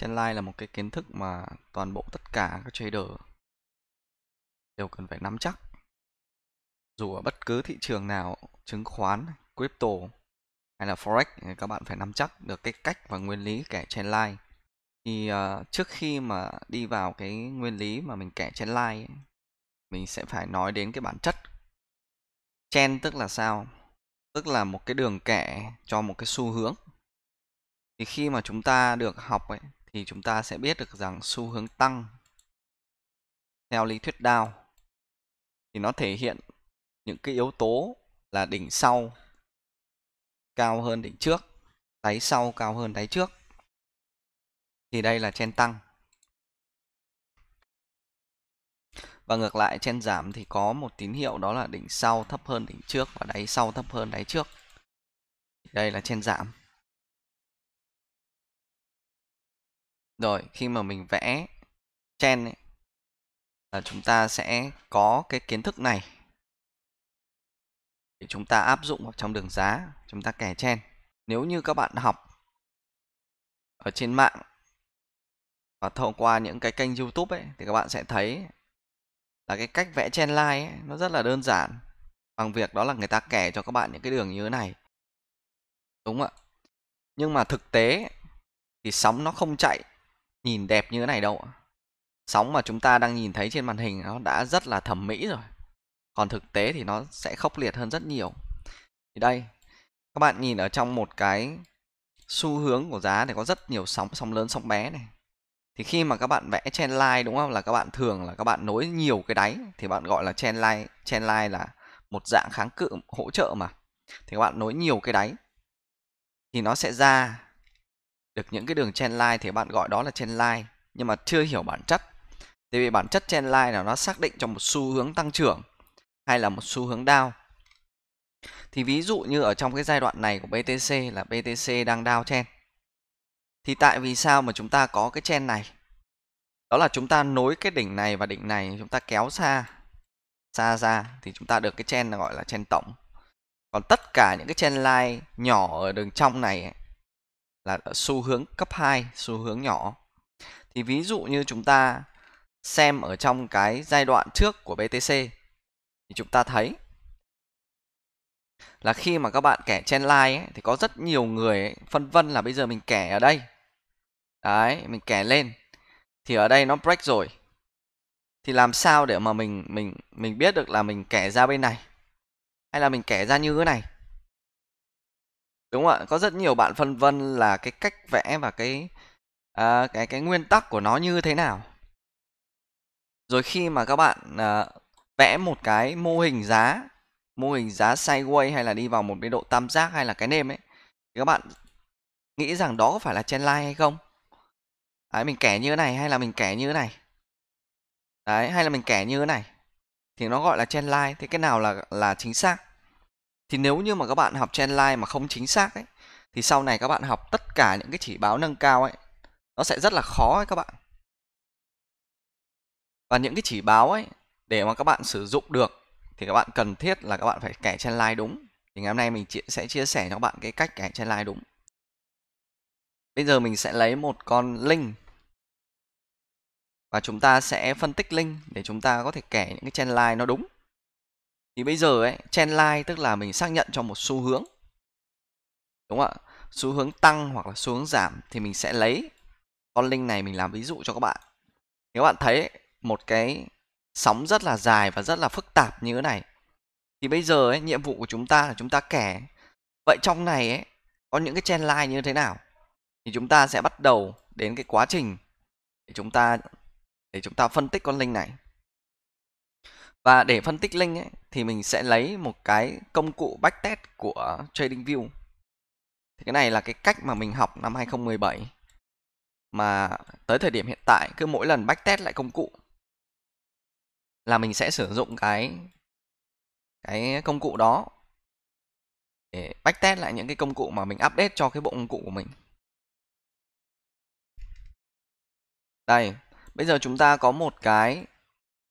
Trendline là một cái kiến thức mà toàn bộ tất cả các trader đều cần phải nắm chắc. Dù ở bất cứ thị trường nào, chứng khoán, crypto hay là forex thì các bạn phải nắm chắc được cái cách và nguyên lý kẻ trendline. Thì uh, trước khi mà đi vào cái nguyên lý mà mình kẻ trendline ấy, mình sẽ phải nói đến cái bản chất. Chen tức là sao? Tức là một cái đường kẻ cho một cái xu hướng thì khi mà chúng ta được học ấy thì chúng ta sẽ biết được rằng xu hướng tăng theo lý thuyết Dow thì nó thể hiện những cái yếu tố là đỉnh sau cao hơn đỉnh trước, đáy sau cao hơn đáy trước. Thì đây là chen tăng. Và ngược lại chen giảm thì có một tín hiệu đó là đỉnh sau thấp hơn đỉnh trước và đáy sau thấp hơn đáy trước. đây là chen giảm. rồi khi mà mình vẽ chen ấy, là chúng ta sẽ có cái kiến thức này để chúng ta áp dụng vào trong đường giá chúng ta kẻ chen nếu như các bạn học ở trên mạng và thông qua những cái kênh youtube ấy thì các bạn sẽ thấy là cái cách vẽ chen line ấy, nó rất là đơn giản bằng việc đó là người ta kẻ cho các bạn những cái đường như thế này đúng ạ nhưng mà thực tế thì sóng nó không chạy nhìn đẹp như thế này đâu sóng mà chúng ta đang nhìn thấy trên màn hình nó đã rất là thẩm mỹ rồi còn thực tế thì nó sẽ khốc liệt hơn rất nhiều thì đây các bạn nhìn ở trong một cái xu hướng của giá thì có rất nhiều sóng sóng lớn sóng bé này thì khi mà các bạn vẽ trend line đúng không là các bạn thường là các bạn nối nhiều cái đáy thì bạn gọi là trend line trend line là một dạng kháng cự hỗ trợ mà thì các bạn nối nhiều cái đáy thì nó sẽ ra được những cái đường trend line thì bạn gọi đó là trend line nhưng mà chưa hiểu bản chất tại vì bản chất trend line là nó xác định cho một xu hướng tăng trưởng hay là một xu hướng down thì ví dụ như ở trong cái giai đoạn này của BTC là BTC đang down trend thì tại vì sao mà chúng ta có cái trend này đó là chúng ta nối cái đỉnh này và đỉnh này chúng ta kéo xa xa ra thì chúng ta được cái trend gọi là trend tổng còn tất cả những cái trend line nhỏ ở đường trong này ấy, là xu hướng cấp 2, xu hướng nhỏ. Thì ví dụ như chúng ta xem ở trong cái giai đoạn trước của BTC thì chúng ta thấy là khi mà các bạn kẻ chen line ấy, thì có rất nhiều người ấy, phân vân là bây giờ mình kẻ ở đây. Đấy, mình kẻ lên thì ở đây nó break rồi. Thì làm sao để mà mình mình mình biết được là mình kẻ ra bên này hay là mình kẻ ra như thế này đúng không ạ có rất nhiều bạn phân vân là cái cách vẽ và cái à, cái cái nguyên tắc của nó như thế nào rồi khi mà các bạn à, vẽ một cái mô hình giá mô hình giá sideways hay là đi vào một cái độ tam giác hay là cái nêm ấy thì các bạn nghĩ rằng đó có phải là trendline hay không đấy mình kẻ như thế này hay là mình kẻ như thế này đấy hay là mình kẻ như thế này thì nó gọi là trendline thế cái nào là là chính xác thì nếu như mà các bạn học trendline mà không chính xác ấy thì sau này các bạn học tất cả những cái chỉ báo nâng cao ấy nó sẽ rất là khó ấy các bạn và những cái chỉ báo ấy để mà các bạn sử dụng được thì các bạn cần thiết là các bạn phải kẻ trendline đúng thì ngày hôm nay mình sẽ chia sẻ cho các bạn cái cách kẻ trendline đúng bây giờ mình sẽ lấy một con link và chúng ta sẽ phân tích link để chúng ta có thể kẻ những cái trendline nó đúng thì bây giờ ấy trend line tức là mình xác nhận cho một xu hướng đúng không ạ xu hướng tăng hoặc là xu hướng giảm thì mình sẽ lấy con link này mình làm ví dụ cho các bạn nếu bạn thấy một cái sóng rất là dài và rất là phức tạp như thế này thì bây giờ ấy, nhiệm vụ của chúng ta là chúng ta kẻ vậy trong này ấy, có những cái trend line như thế nào thì chúng ta sẽ bắt đầu đến cái quá trình để chúng ta để chúng ta phân tích con link này và để phân tích link ấy, thì mình sẽ lấy một cái công cụ backtest của TradingView thì cái này là cái cách mà mình học năm 2017 mà tới thời điểm hiện tại cứ mỗi lần backtest lại công cụ là mình sẽ sử dụng cái cái công cụ đó để backtest lại những cái công cụ mà mình update cho cái bộ công cụ của mình. Đây, bây giờ chúng ta có một cái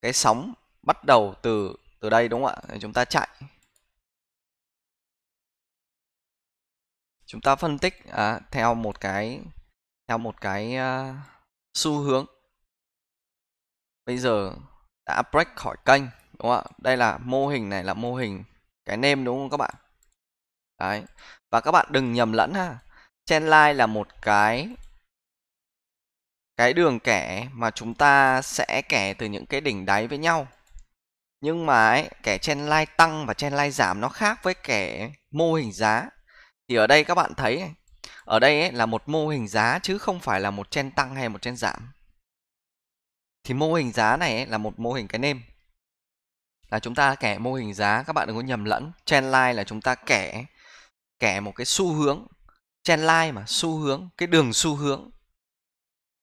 cái sóng bắt đầu từ từ đây đúng không ạ chúng ta chạy chúng ta phân tích à, theo một cái theo một cái uh, xu hướng bây giờ đã break khỏi kênh đúng không ạ đây là mô hình này là mô hình cái nem đúng không các bạn đấy và các bạn đừng nhầm lẫn ha trendline là một cái cái đường kẻ mà chúng ta sẽ kẻ từ những cái đỉnh đáy với nhau nhưng mà ấy, kẻ lai tăng và chen lai giảm nó khác với kẻ mô hình giá thì ở đây các bạn thấy ở đây ấy, là một mô hình giá chứ không phải là một chen tăng hay một chen giảm thì mô hình giá này ấy, là một mô hình cái nêm là chúng ta kẻ mô hình giá các bạn đừng có nhầm lẫn chen lai là chúng ta kẻ kẻ một cái xu hướng chen lai mà xu hướng cái đường xu hướng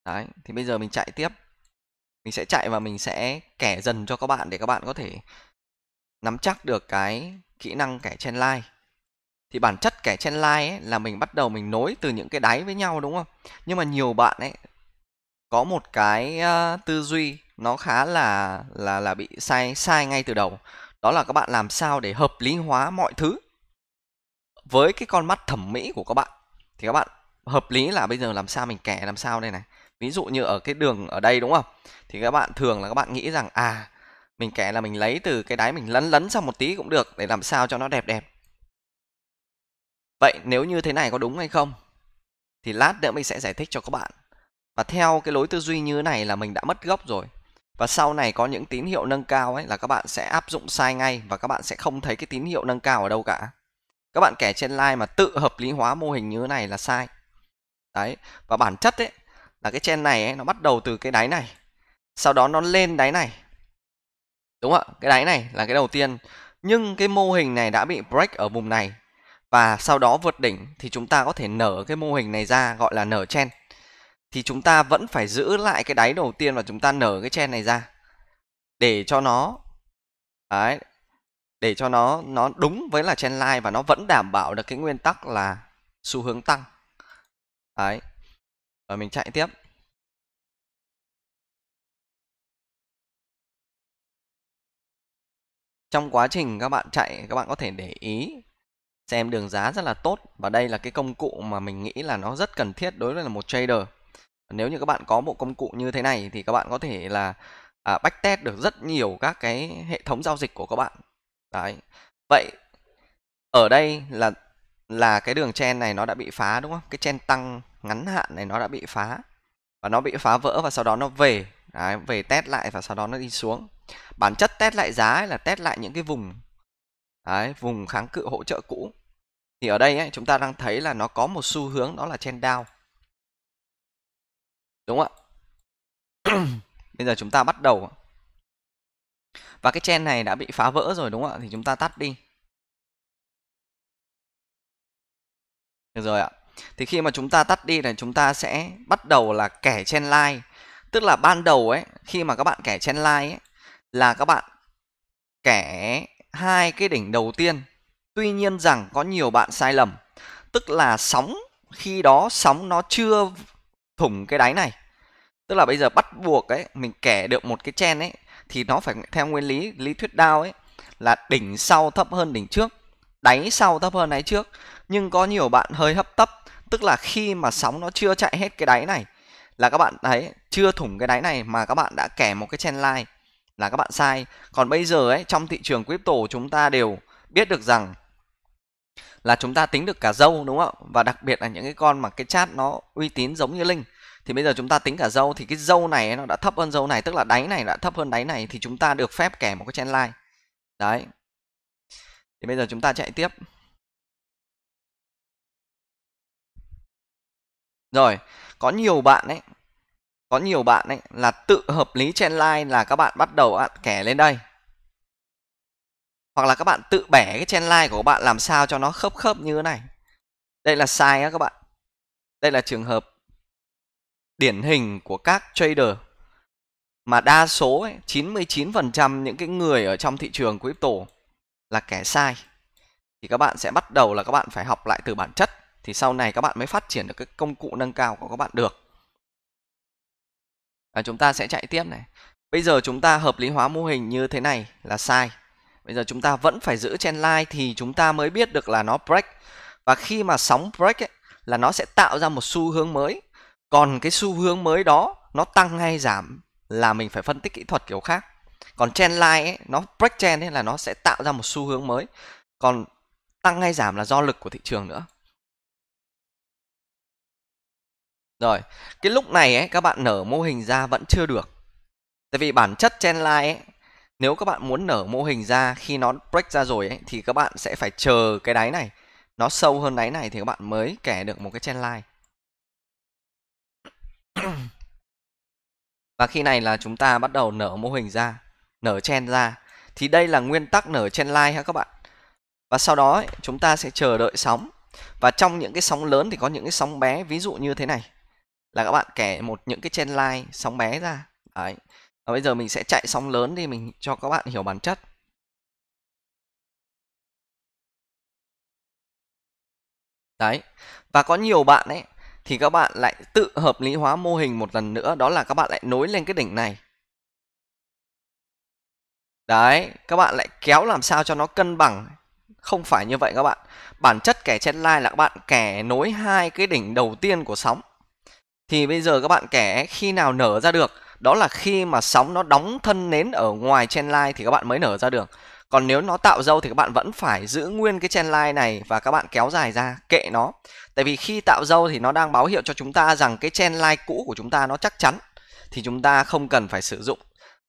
đấy thì bây giờ mình chạy tiếp mình sẽ chạy và mình sẽ kẻ dần cho các bạn để các bạn có thể nắm chắc được cái kỹ năng kẻ chen line thì bản chất kẻ chen line ấy, là mình bắt đầu mình nối từ những cái đáy với nhau đúng không nhưng mà nhiều bạn ấy có một cái uh, tư duy nó khá là là là bị sai sai ngay từ đầu đó là các bạn làm sao để hợp lý hóa mọi thứ với cái con mắt thẩm mỹ của các bạn thì các bạn hợp lý là bây giờ làm sao mình kẻ làm sao đây này ví dụ như ở cái đường ở đây đúng không thì các bạn thường là các bạn nghĩ rằng à mình kẻ là mình lấy từ cái đáy mình lấn lấn sang một tí cũng được để làm sao cho nó đẹp đẹp vậy nếu như thế này có đúng hay không thì lát nữa mình sẽ giải thích cho các bạn và theo cái lối tư duy như thế này là mình đã mất gốc rồi và sau này có những tín hiệu nâng cao ấy là các bạn sẽ áp dụng sai ngay và các bạn sẽ không thấy cái tín hiệu nâng cao ở đâu cả các bạn kẻ trên line mà tự hợp lý hóa mô hình như thế này là sai đấy và bản chất ấy là cái chen này ấy, nó bắt đầu từ cái đáy này sau đó nó lên đáy này đúng không ạ cái đáy này là cái đầu tiên nhưng cái mô hình này đã bị break ở vùng này và sau đó vượt đỉnh thì chúng ta có thể nở cái mô hình này ra gọi là nở chen thì chúng ta vẫn phải giữ lại cái đáy đầu tiên và chúng ta nở cái chen này ra để cho nó đấy để cho nó nó đúng với là chen line và nó vẫn đảm bảo được cái nguyên tắc là xu hướng tăng đấy và mình chạy tiếp trong quá trình các bạn chạy các bạn có thể để ý xem đường giá rất là tốt và đây là cái công cụ mà mình nghĩ là nó rất cần thiết đối với là một trader nếu như các bạn có bộ công cụ như thế này thì các bạn có thể là à, backtest được rất nhiều các cái hệ thống giao dịch của các bạn đấy vậy ở đây là là cái đường chen này nó đã bị phá đúng không cái chen tăng ngắn hạn này nó đã bị phá và nó bị phá vỡ và sau đó nó về Đấy, về test lại và sau đó nó đi xuống bản chất test lại giá ấy là test lại những cái vùng đấy, vùng kháng cự hỗ trợ cũ thì ở đây ấy, chúng ta đang thấy là nó có một xu hướng đó là trend down đúng không ạ bây giờ chúng ta bắt đầu và cái trend này đã bị phá vỡ rồi đúng không ạ thì chúng ta tắt đi được rồi ạ thì khi mà chúng ta tắt đi là chúng ta sẽ bắt đầu là kẻ chen line tức là ban đầu ấy khi mà các bạn kẻ chen line ấy, là các bạn kẻ hai cái đỉnh đầu tiên tuy nhiên rằng có nhiều bạn sai lầm tức là sóng khi đó sóng nó chưa thủng cái đáy này tức là bây giờ bắt buộc ấy mình kẻ được một cái chen ấy thì nó phải theo nguyên lý lý thuyết đao ấy là đỉnh sau thấp hơn đỉnh trước đáy sau thấp hơn đáy trước nhưng có nhiều bạn hơi hấp tấp tức là khi mà sóng nó chưa chạy hết cái đáy này là các bạn thấy chưa thủng cái đáy này mà các bạn đã kẻ một cái chen line là các bạn sai còn bây giờ ấy trong thị trường crypto chúng ta đều biết được rằng là chúng ta tính được cả dâu đúng không và đặc biệt là những cái con mà cái chat nó uy tín giống như linh thì bây giờ chúng ta tính cả dâu thì cái dâu này nó đã thấp hơn dâu này tức là đáy này đã thấp hơn đáy này thì chúng ta được phép kẻ một cái chen line đấy thì bây giờ chúng ta chạy tiếp Rồi, có nhiều bạn ấy có nhiều bạn ấy là tự hợp lý trên line là các bạn bắt đầu kẻ lên đây. Hoặc là các bạn tự bẻ cái trên line của các bạn làm sao cho nó khớp khớp như thế này. Đây là sai á các bạn. Đây là trường hợp điển hình của các trader mà đa số ấy, 99% những cái người ở trong thị trường crypto là kẻ sai thì các bạn sẽ bắt đầu là các bạn phải học lại từ bản chất thì sau này các bạn mới phát triển được cái công cụ nâng cao của các bạn được à, chúng ta sẽ chạy tiếp này bây giờ chúng ta hợp lý hóa mô hình như thế này là sai bây giờ chúng ta vẫn phải giữ trên line thì chúng ta mới biết được là nó break và khi mà sóng break ấy, là nó sẽ tạo ra một xu hướng mới còn cái xu hướng mới đó nó tăng hay giảm là mình phải phân tích kỹ thuật kiểu khác còn trend line ấy, nó break trend ấy là nó sẽ tạo ra một xu hướng mới còn tăng hay giảm là do lực của thị trường nữa rồi cái lúc này ấy các bạn nở mô hình ra vẫn chưa được tại vì bản chất trendline ấy nếu các bạn muốn nở mô hình ra khi nó break ra rồi ấy thì các bạn sẽ phải chờ cái đáy này nó sâu hơn đáy này thì các bạn mới kẻ được một cái line và khi này là chúng ta bắt đầu nở mô hình ra nở chen ra thì đây là nguyên tắc nở chen line ha các bạn và sau đó ấy, chúng ta sẽ chờ đợi sóng và trong những cái sóng lớn thì có những cái sóng bé ví dụ như thế này là các bạn kẻ một những cái trên line sóng bé ra đấy và bây giờ mình sẽ chạy sóng lớn đi mình cho các bạn hiểu bản chất đấy và có nhiều bạn ấy thì các bạn lại tự hợp lý hóa mô hình một lần nữa đó là các bạn lại nối lên cái đỉnh này đấy các bạn lại kéo làm sao cho nó cân bằng không phải như vậy các bạn bản chất kẻ chen line là các bạn kẻ nối hai cái đỉnh đầu tiên của sóng thì bây giờ các bạn kẻ khi nào nở ra được đó là khi mà sóng nó đóng thân nến ở ngoài chen line thì các bạn mới nở ra được còn nếu nó tạo dâu thì các bạn vẫn phải giữ nguyên cái chen line này và các bạn kéo dài ra kệ nó tại vì khi tạo dâu thì nó đang báo hiệu cho chúng ta rằng cái chen line cũ của chúng ta nó chắc chắn thì chúng ta không cần phải sử dụng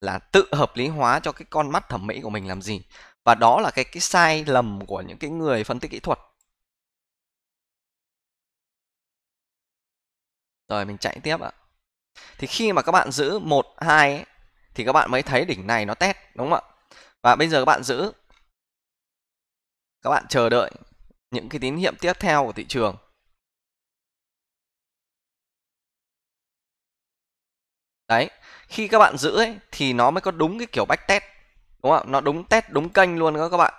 là tự hợp lý hóa cho cái con mắt thẩm mỹ của mình làm gì và đó là cái cái sai lầm của những cái người phân tích kỹ thuật rồi mình chạy tiếp ạ thì khi mà các bạn giữ một hai thì các bạn mới thấy đỉnh này nó test đúng không ạ và bây giờ các bạn giữ các bạn chờ đợi những cái tín hiệu tiếp theo của thị trường đấy khi các bạn giữ ấy thì nó mới có đúng cái kiểu bách test đúng không ạ nó đúng test đúng kênh luôn đó các bạn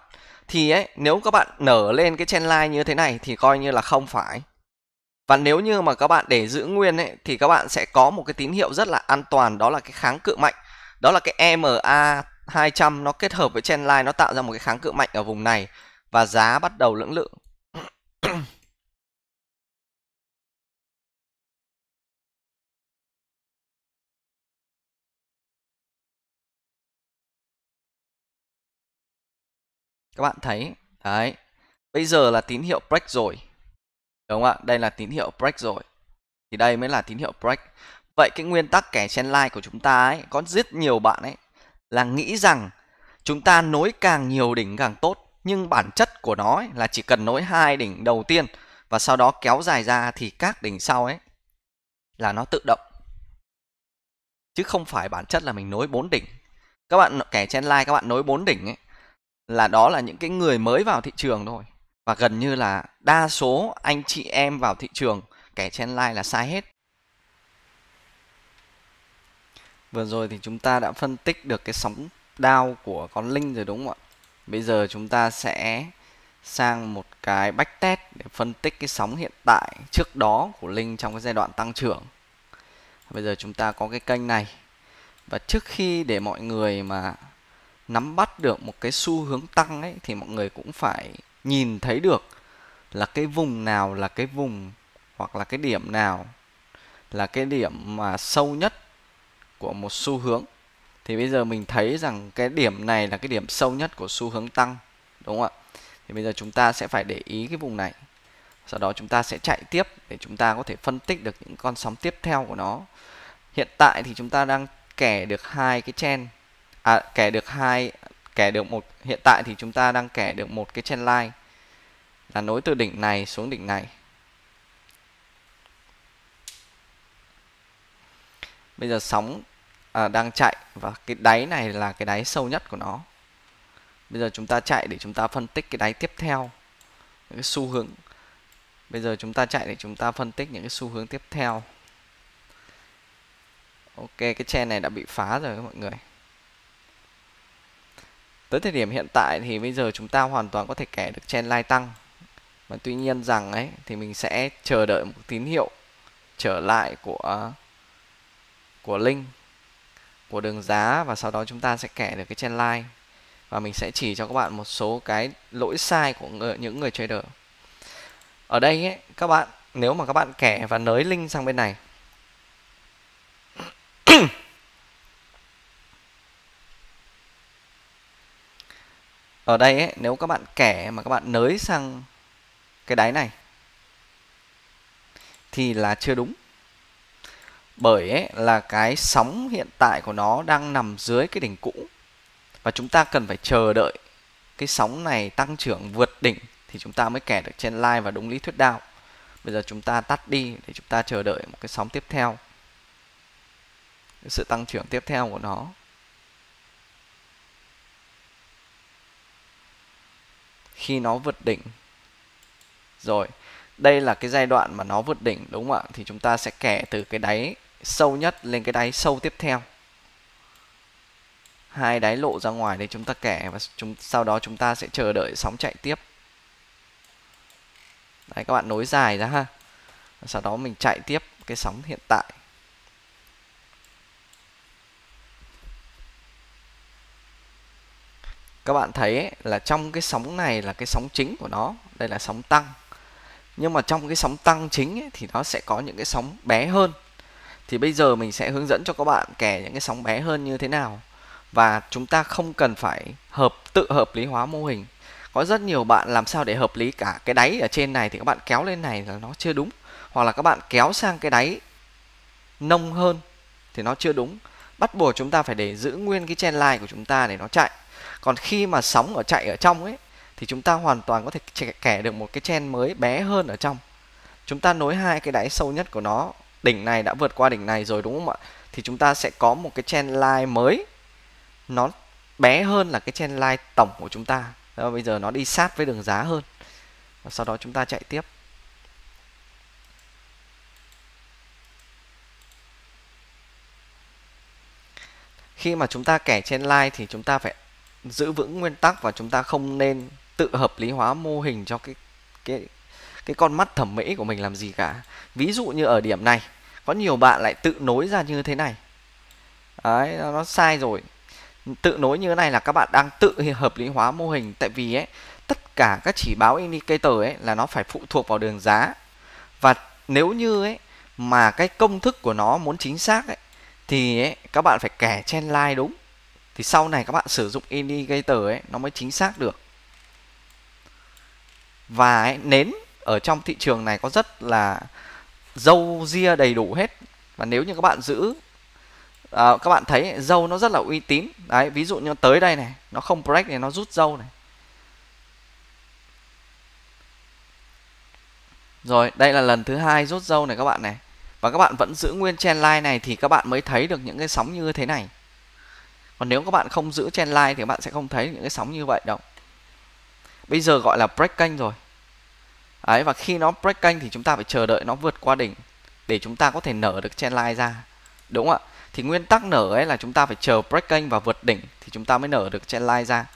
thì ấy nếu các bạn nở lên cái trend line như thế này thì coi như là không phải và nếu như mà các bạn để giữ nguyên ấy, thì các bạn sẽ có một cái tín hiệu rất là an toàn đó là cái kháng cự mạnh đó là cái MA 200 nó kết hợp với trendline nó tạo ra một cái kháng cự mạnh ở vùng này và giá bắt đầu lưỡng lự các bạn thấy đấy bây giờ là tín hiệu break rồi Đúng không ạ? Đây là tín hiệu break rồi. Thì đây mới là tín hiệu break. Vậy cái nguyên tắc kẻ chen line của chúng ta ấy, có rất nhiều bạn ấy là nghĩ rằng chúng ta nối càng nhiều đỉnh càng tốt, nhưng bản chất của nó ấy là chỉ cần nối hai đỉnh đầu tiên và sau đó kéo dài ra thì các đỉnh sau ấy là nó tự động. Chứ không phải bản chất là mình nối bốn đỉnh. Các bạn kẻ chen line các bạn nối bốn đỉnh ấy là đó là những cái người mới vào thị trường thôi và gần như là đa số anh chị em vào thị trường kẻ chen line là sai hết vừa rồi thì chúng ta đã phân tích được cái sóng down của con linh rồi đúng không ạ bây giờ chúng ta sẽ sang một cái bách backtest để phân tích cái sóng hiện tại trước đó của linh trong cái giai đoạn tăng trưởng bây giờ chúng ta có cái kênh này và trước khi để mọi người mà nắm bắt được một cái xu hướng tăng ấy thì mọi người cũng phải nhìn thấy được là cái vùng nào là cái vùng hoặc là cái điểm nào là cái điểm mà sâu nhất của một xu hướng thì bây giờ mình thấy rằng cái điểm này là cái điểm sâu nhất của xu hướng tăng đúng không ạ thì bây giờ chúng ta sẽ phải để ý cái vùng này sau đó chúng ta sẽ chạy tiếp để chúng ta có thể phân tích được những con sóng tiếp theo của nó hiện tại thì chúng ta đang kẻ được hai cái chen à, kẻ được hai kẻ được một hiện tại thì chúng ta đang kẻ được một cái trend line là nối từ đỉnh này xuống đỉnh này bây giờ sóng à, đang chạy và cái đáy này là cái đáy sâu nhất của nó bây giờ chúng ta chạy để chúng ta phân tích cái đáy tiếp theo những cái xu hướng bây giờ chúng ta chạy để chúng ta phân tích những cái xu hướng tiếp theo ok cái trend này đã bị phá rồi mọi người tới thời điểm hiện tại thì bây giờ chúng ta hoàn toàn có thể kẻ được trend lai tăng và tuy nhiên rằng ấy thì mình sẽ chờ đợi một tín hiệu trở lại của của link của đường giá và sau đó chúng ta sẽ kẻ được cái trend line và mình sẽ chỉ cho các bạn một số cái lỗi sai của người, những người trader ở đây ấy, các bạn nếu mà các bạn kẻ và nới link sang bên này ở đây ấy, nếu các bạn kẻ mà các bạn nới sang cái đáy này thì là chưa đúng bởi ấy, là cái sóng hiện tại của nó đang nằm dưới cái đỉnh cũ và chúng ta cần phải chờ đợi cái sóng này tăng trưởng vượt đỉnh thì chúng ta mới kẻ được trên line và đúng lý thuyết đạo bây giờ chúng ta tắt đi để chúng ta chờ đợi một cái sóng tiếp theo cái sự tăng trưởng tiếp theo của nó khi nó vượt đỉnh rồi đây là cái giai đoạn mà nó vượt đỉnh đúng không ạ thì chúng ta sẽ kẻ từ cái đáy sâu nhất lên cái đáy sâu tiếp theo hai đáy lộ ra ngoài để chúng ta kẻ và chúng sau đó chúng ta sẽ chờ đợi sóng chạy tiếp đấy các bạn nối dài ra ha sau đó mình chạy tiếp cái sóng hiện tại các bạn thấy là trong cái sóng này là cái sóng chính của nó đây là sóng tăng nhưng mà trong cái sóng tăng chính ấy, thì nó sẽ có những cái sóng bé hơn thì bây giờ mình sẽ hướng dẫn cho các bạn kẻ những cái sóng bé hơn như thế nào và chúng ta không cần phải hợp tự hợp lý hóa mô hình có rất nhiều bạn làm sao để hợp lý cả cái đáy ở trên này thì các bạn kéo lên này là nó chưa đúng hoặc là các bạn kéo sang cái đáy nông hơn thì nó chưa đúng bắt buộc chúng ta phải để giữ nguyên cái chen line của chúng ta để nó chạy còn khi mà sóng ở chạy ở trong ấy thì chúng ta hoàn toàn có thể kẻ được một cái chen mới bé hơn ở trong chúng ta nối hai cái đáy sâu nhất của nó đỉnh này đã vượt qua đỉnh này rồi đúng không ạ thì chúng ta sẽ có một cái chen line mới nó bé hơn là cái chen line tổng của chúng ta và bây giờ nó đi sát với đường giá hơn và sau đó chúng ta chạy tiếp khi mà chúng ta kẻ chen line thì chúng ta phải giữ vững nguyên tắc và chúng ta không nên tự hợp lý hóa mô hình cho cái cái cái con mắt thẩm mỹ của mình làm gì cả ví dụ như ở điểm này có nhiều bạn lại tự nối ra như thế này đấy nó sai rồi tự nối như thế này là các bạn đang tự hợp lý hóa mô hình tại vì ấy tất cả các chỉ báo indicator ấy là nó phải phụ thuộc vào đường giá và nếu như ấy mà cái công thức của nó muốn chính xác ấy thì ấy, các bạn phải kẻ chen line đúng thì sau này các bạn sử dụng indicator ấy nó mới chính xác được và ấy, nến ở trong thị trường này có rất là dâu ria đầy đủ hết và nếu như các bạn giữ à, các bạn thấy dâu nó rất là uy tín đấy ví dụ như tới đây này nó không break này nó rút dâu này rồi đây là lần thứ hai rút dâu này các bạn này và các bạn vẫn giữ nguyên trend này thì các bạn mới thấy được những cái sóng như thế này còn nếu các bạn không giữ trend line thì các bạn sẽ không thấy những cái sóng như vậy đâu bây giờ gọi là break kênh rồi ấy và khi nó break kênh thì chúng ta phải chờ đợi nó vượt qua đỉnh để chúng ta có thể nở được trend line ra đúng không ạ thì nguyên tắc nở ấy là chúng ta phải chờ break kênh và vượt đỉnh thì chúng ta mới nở được trend line ra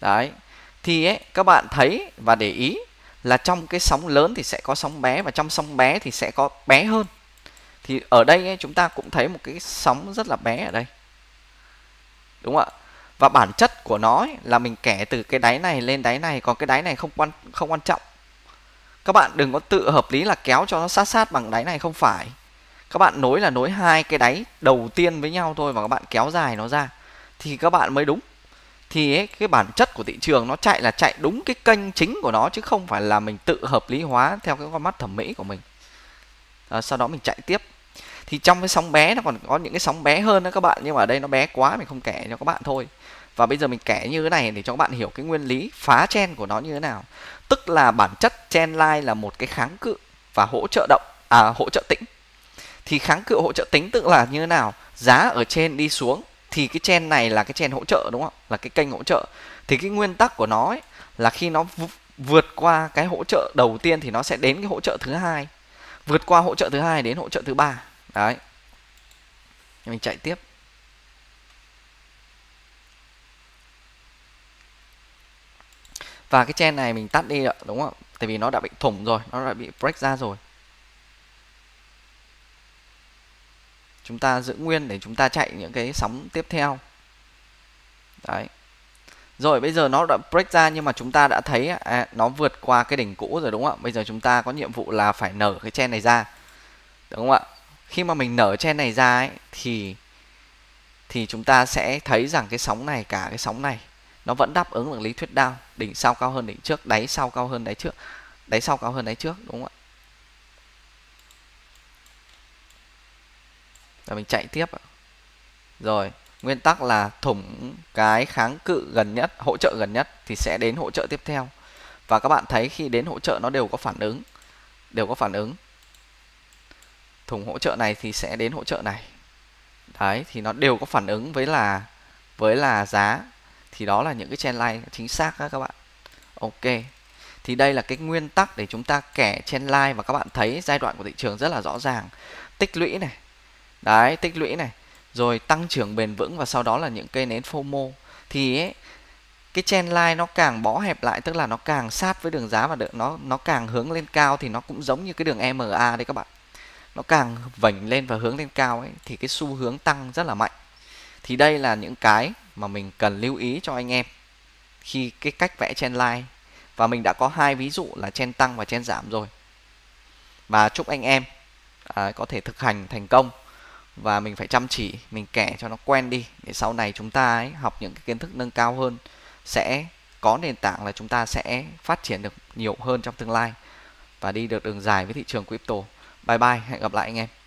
đấy thì ấy, các bạn thấy và để ý là trong cái sóng lớn thì sẽ có sóng bé và trong sóng bé thì sẽ có bé hơn thì ở đây ấy, chúng ta cũng thấy một cái sóng rất là bé ở đây đúng không ạ và bản chất của nó ấy, là mình kẻ từ cái đáy này lên đáy này còn cái đáy này không quan không quan trọng các bạn đừng có tự hợp lý là kéo cho nó sát sát bằng đáy này không phải các bạn nối là nối hai cái đáy đầu tiên với nhau thôi và các bạn kéo dài nó ra thì các bạn mới đúng thì ấy, cái bản chất của thị trường nó chạy là chạy đúng cái kênh chính của nó chứ không phải là mình tự hợp lý hóa theo cái con mắt thẩm mỹ của mình à, sau đó mình chạy tiếp thì trong cái sóng bé nó còn có những cái sóng bé hơn đó các bạn nhưng mà ở đây nó bé quá mình không kể cho các bạn thôi và bây giờ mình kể như thế này để cho các bạn hiểu cái nguyên lý phá chen của nó như thế nào tức là bản chất chen line là một cái kháng cự và hỗ trợ động à hỗ trợ tĩnh thì kháng cự hỗ trợ tính tức là như thế nào giá ở trên đi xuống thì cái chen này là cái chen hỗ trợ đúng không là cái kênh hỗ trợ thì cái nguyên tắc của nó ấy, là khi nó vượt qua cái hỗ trợ đầu tiên thì nó sẽ đến cái hỗ trợ thứ hai vượt qua hỗ trợ thứ hai đến hỗ trợ thứ ba đấy mình chạy tiếp và cái chen này mình tắt đi ạ đúng không tại vì nó đã bị thủng rồi nó đã bị break ra rồi chúng ta giữ nguyên để chúng ta chạy những cái sóng tiếp theo đấy rồi bây giờ nó đã break ra nhưng mà chúng ta đã thấy à, nó vượt qua cái đỉnh cũ rồi đúng không ạ bây giờ chúng ta có nhiệm vụ là phải nở cái chen này ra đúng không ạ khi mà mình nở chen này ra ấy, thì thì chúng ta sẽ thấy rằng cái sóng này cả cái sóng này nó vẫn đáp ứng được lý thuyết down đỉnh sau cao hơn đỉnh trước đáy sau cao hơn đáy trước đáy sau cao hơn đáy trước đúng không ạ rồi mình chạy tiếp rồi nguyên tắc là thủng cái kháng cự gần nhất hỗ trợ gần nhất thì sẽ đến hỗ trợ tiếp theo và các bạn thấy khi đến hỗ trợ nó đều có phản ứng đều có phản ứng thùng hỗ trợ này thì sẽ đến hỗ trợ này đấy thì nó đều có phản ứng với là với là giá thì đó là những cái trendline chính xác các bạn ok thì đây là cái nguyên tắc để chúng ta kẻ trendline và các bạn thấy giai đoạn của thị trường rất là rõ ràng tích lũy này đấy tích lũy này rồi tăng trưởng bền vững và sau đó là những cây nến FOMO thì ấy, cái trend line nó càng bó hẹp lại tức là nó càng sát với đường giá và nó nó càng hướng lên cao thì nó cũng giống như cái đường MA đấy các bạn nó càng vành lên và hướng lên cao ấy thì cái xu hướng tăng rất là mạnh thì đây là những cái mà mình cần lưu ý cho anh em khi cái cách vẽ trend line và mình đã có hai ví dụ là trend tăng và trend giảm rồi và chúc anh em à, có thể thực hành thành công và mình phải chăm chỉ mình kẻ cho nó quen đi để sau này chúng ta ấy, học những cái kiến thức nâng cao hơn sẽ có nền tảng là chúng ta sẽ phát triển được nhiều hơn trong tương lai và đi được đường dài với thị trường crypto bye bye hẹn gặp lại anh em